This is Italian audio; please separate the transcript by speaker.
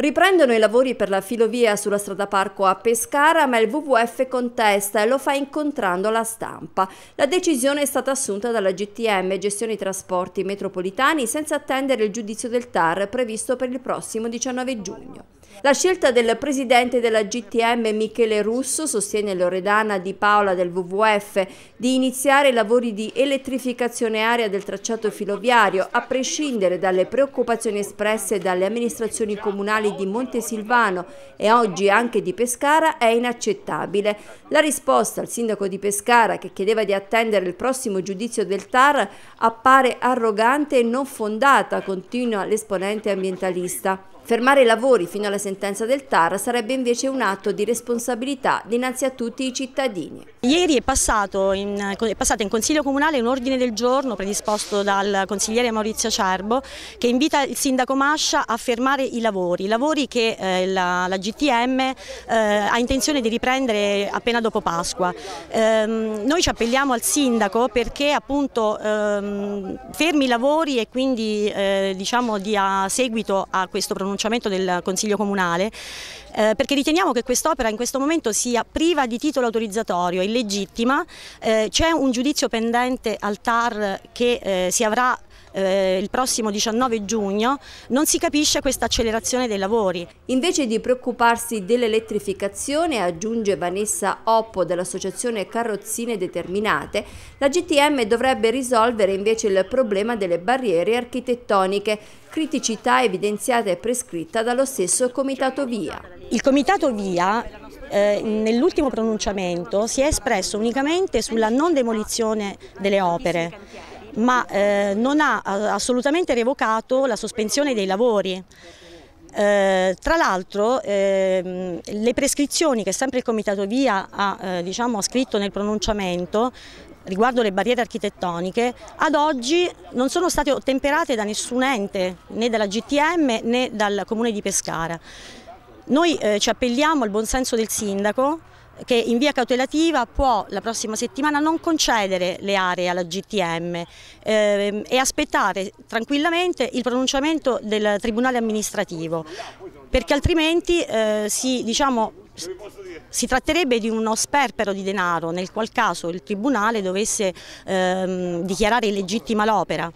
Speaker 1: Riprendono i lavori per la filovia sulla strada parco a Pescara, ma il WWF contesta e lo fa incontrando la stampa. La decisione è stata assunta dalla GTM, Gestione Trasporti Metropolitani, senza attendere il giudizio del TAR previsto per il prossimo 19 giugno. La scelta del presidente della GTM Michele Russo, sostiene Loredana Di Paola del WWF, di iniziare i lavori di elettrificazione aria del tracciato filoviario, a prescindere dalle preoccupazioni espresse dalle amministrazioni comunali di Montesilvano e oggi anche di Pescara, è inaccettabile. La risposta al sindaco di Pescara, che chiedeva di attendere il prossimo giudizio del TAR, appare arrogante e non fondata, continua l'esponente ambientalista. Fermare i lavori fino alla sentenza del TAR sarebbe invece un atto di responsabilità dinanzi a tutti i cittadini.
Speaker 2: Ieri è passato, in, è passato in Consiglio Comunale un ordine del giorno predisposto dal consigliere Maurizio Cerbo che invita il sindaco Mascia a fermare i lavori, lavori che eh, la, la, GTM eh, ha intenzione di riprendere appena dopo Pasqua. Ehm, noi ci appelliamo al sindaco perché appunto ehm, fermi i lavori e quindi eh, diciamo di seguito a questo pronunciamento del Consiglio Comunale eh, perché riteniamo che quest'opera in questo momento sia priva di titolo autorizzatorio legittima. eh, c'è un giudizio pendente al TAR che eh, si avrà eh, il prossimo 19 giugno, non si capisce questa
Speaker 1: accelerazione dei lavori. Invece di preoccuparsi dell'elettrificazione, aggiunge Vanessa Oppo dell'associazione Carrozzine Determinate, la GTM dovrebbe risolvere invece il problema delle barriere architettoniche, criticità evidenziata e prescritta dallo stesso Comitato Via.
Speaker 2: Il Comitato Via eh, nell'ultimo pronunciamento si è espresso unicamente sulla non demolizione delle opere ma eh, non ha assolutamente revocato la sospensione dei lavori. Eh, tra l'altro ehm, le prescrizioni che sempre il Comitato Via ha eh, diciamo, scritto nel pronunciamento riguardo le barriere architettoniche ad oggi non sono state ottemperate da nessun ente né dalla GTM né dal Comune di Pescara. Noi eh, ci appelliamo al buonsenso del sindaco che in via cautelativa può la prossima settimana non concedere le aree alla GTM ehm, e aspettare tranquillamente il pronunciamento del Tribunale amministrativo perché altrimenti eh, si, diciamo, si, tratterebbe di uno sperpero di denaro nel qual caso il Tribunale dovesse ehm, dichiarare illegittima l'opera.